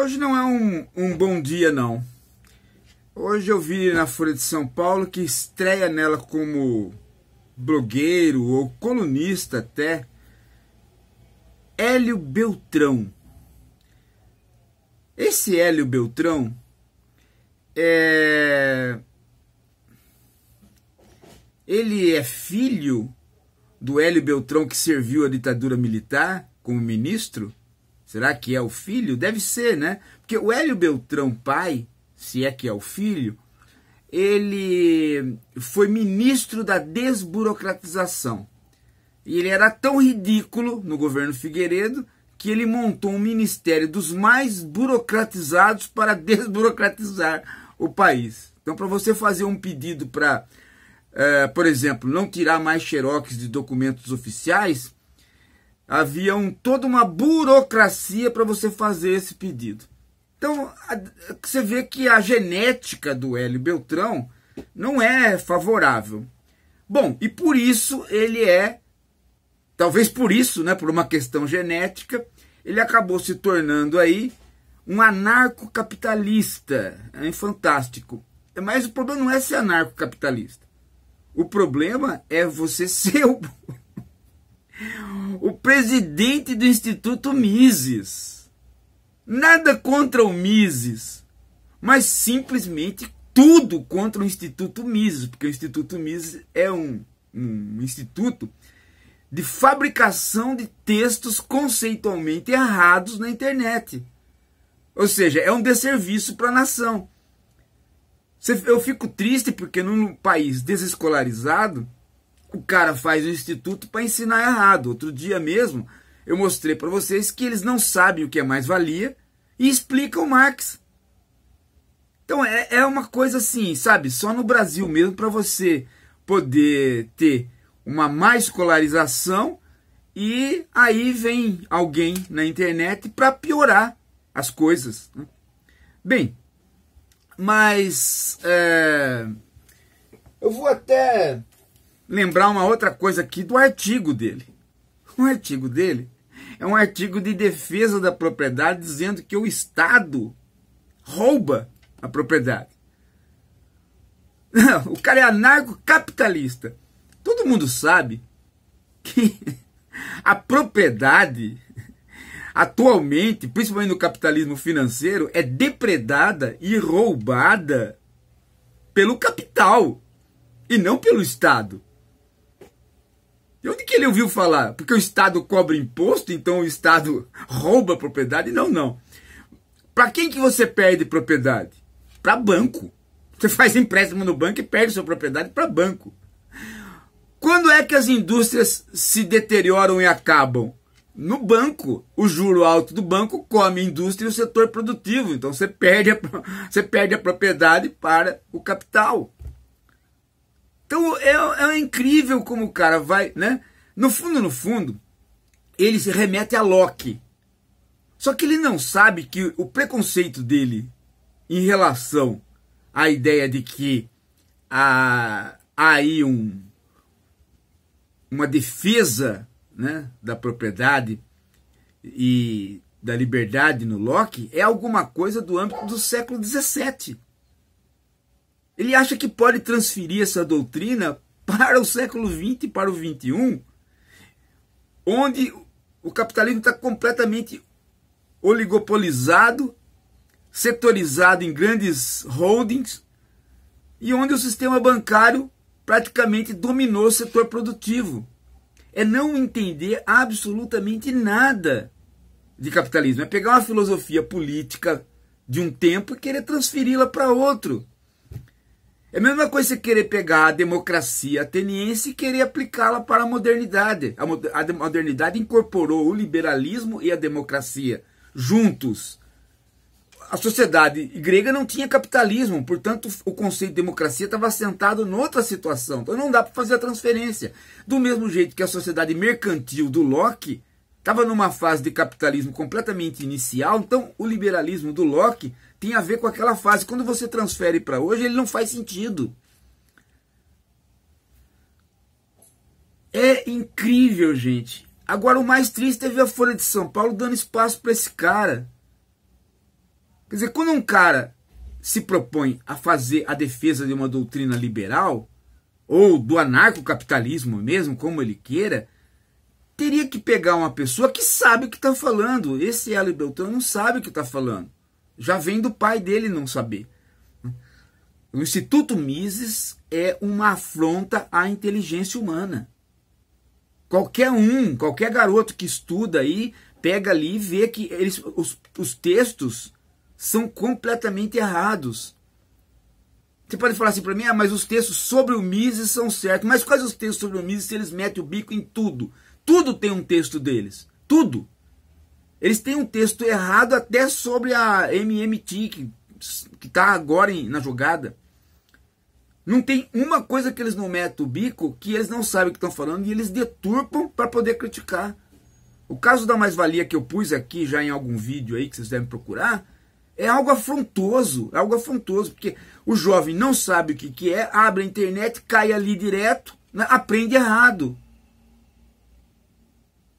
Hoje não é um, um bom dia, não. Hoje eu vi na Folha de São Paulo que estreia nela como blogueiro ou colunista até Hélio Beltrão. Esse Hélio Beltrão é ele é filho do Hélio Beltrão que serviu a ditadura militar como ministro Será que é o filho? Deve ser, né? Porque o Hélio Beltrão pai, se é que é o filho, ele foi ministro da desburocratização. E ele era tão ridículo no governo Figueiredo que ele montou um ministério dos mais burocratizados para desburocratizar o país. Então, para você fazer um pedido para, uh, eh, por exemplo, não tirar mais xerox de documentos oficiais, havia um, toda uma burocracia para você fazer esse pedido. Então, a, você vê que a genética do Hélio Beltrão não é favorável. Bom, e por isso ele é, talvez por isso, né, por uma questão genética, ele acabou se tornando aí um anarcocapitalista. É fantástico. Mas o problema não é ser anarcocapitalista. O problema é você ser o, o presidente do Instituto Mises. Nada contra o Mises, mas simplesmente tudo contra o Instituto Mises, porque o Instituto Mises é um, um instituto de fabricação de textos conceitualmente errados na internet. Ou seja, é um desserviço para a nação. Eu fico triste porque num país desescolarizado, o cara faz um instituto para ensinar errado. Outro dia mesmo eu mostrei para vocês que eles não sabem o que é mais-valia e explicam Marx. Então é, é uma coisa assim, sabe? Só no Brasil mesmo para você poder ter uma má escolarização e aí vem alguém na internet para piorar as coisas. Né? Bem, mas é, eu vou até lembrar uma outra coisa aqui do artigo dele. O artigo dele é um artigo de defesa da propriedade dizendo que o Estado rouba a propriedade. Não, o cara é anarcocapitalista. Todo mundo sabe que a propriedade atualmente, principalmente no capitalismo financeiro, é depredada e roubada pelo capital e não pelo Estado. De onde que ele ouviu falar? Porque o Estado cobra imposto, então o Estado rouba propriedade? Não, não. Para quem que você perde propriedade? Para banco. Você faz empréstimo no banco e perde sua propriedade para banco. Quando é que as indústrias se deterioram e acabam? No banco. O juro alto do banco come a indústria e o setor produtivo. Então você perde a, você perde a propriedade para o capital. Então é, é incrível como o cara vai, né? No fundo, no fundo, ele se remete a Locke. Só que ele não sabe que o preconceito dele em relação à ideia de que há, há aí um, uma defesa né, da propriedade e da liberdade no Locke é alguma coisa do âmbito do século XVII. Ele acha que pode transferir essa doutrina para o século XX para o XXI, onde o capitalismo está completamente oligopolizado, setorizado em grandes holdings, e onde o sistema bancário praticamente dominou o setor produtivo. É não entender absolutamente nada de capitalismo, é pegar uma filosofia política de um tempo e querer transferi-la para outro. É a mesma coisa você querer pegar a democracia ateniense e querer aplicá-la para a modernidade. A modernidade incorporou o liberalismo e a democracia juntos. A sociedade grega não tinha capitalismo, portanto, o conceito de democracia estava assentado noutra situação. Então não dá para fazer a transferência. Do mesmo jeito que a sociedade mercantil do Locke estava numa fase de capitalismo completamente inicial, então o liberalismo do Locke tem a ver com aquela fase. Quando você transfere para hoje, ele não faz sentido. É incrível, gente. Agora, o mais triste é ver a Folha de São Paulo dando espaço para esse cara. Quer dizer, quando um cara se propõe a fazer a defesa de uma doutrina liberal, ou do anarcocapitalismo mesmo, como ele queira, teria que pegar uma pessoa que sabe o que está falando. Esse Hélio Beltrão não sabe o que está falando. Já vem do pai dele não saber. O Instituto Mises é uma afronta à inteligência humana. Qualquer um, qualquer garoto que estuda aí, pega ali e vê que eles, os, os textos são completamente errados. Você pode falar assim para mim, ah, mas os textos sobre o Mises são certos. Mas quais os textos sobre o Mises se eles metem o bico em tudo? Tudo tem um texto deles. Tudo. Eles têm um texto errado até sobre a MMT, que está agora em, na jogada. Não tem uma coisa que eles não metem o bico que eles não sabem o que estão falando e eles deturpam para poder criticar. O caso da mais-valia que eu pus aqui já em algum vídeo aí que vocês devem procurar é algo afrontoso, é algo afrontoso, porque o jovem não sabe o que, que é, abre a internet, cai ali direto, né, aprende errado.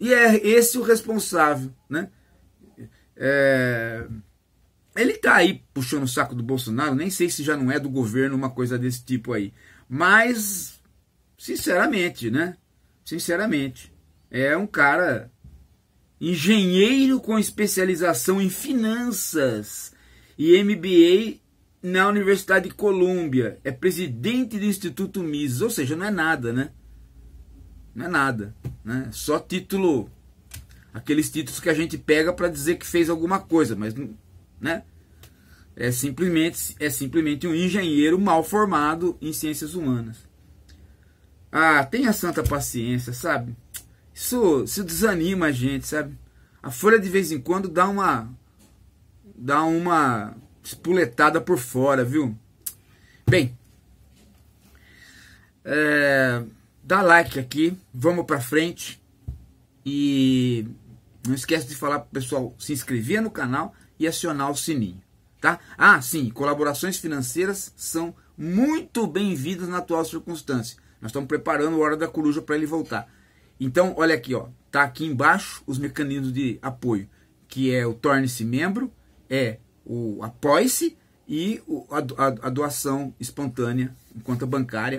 E é esse o responsável, né? É... Ele tá aí puxando o saco do Bolsonaro, nem sei se já não é do governo uma coisa desse tipo aí. Mas, sinceramente, né? Sinceramente, é um cara engenheiro com especialização em finanças e MBA na Universidade de Colômbia. É presidente do Instituto Mises, ou seja, não é nada, né? Não é nada. Né? Só título. Aqueles títulos que a gente pega para dizer que fez alguma coisa, mas né? é, simplesmente, é simplesmente um engenheiro mal formado em ciências humanas. Ah, tenha santa paciência, sabe? Isso, isso desanima a gente, sabe? A folha de vez em quando dá uma. dá uma espuletada por fora, viu? Bem. É, Dá like aqui, vamos para frente. E não esquece de falar pro pessoal se inscrever no canal e acionar o sininho, tá? Ah, sim, colaborações financeiras são muito bem-vindas na atual circunstância. Nós estamos preparando a hora da coruja para ele voltar. Então, olha aqui, ó, tá aqui embaixo os mecanismos de apoio, que é o torne-se membro, é o apoie-se e a, doação espontânea em conta bancária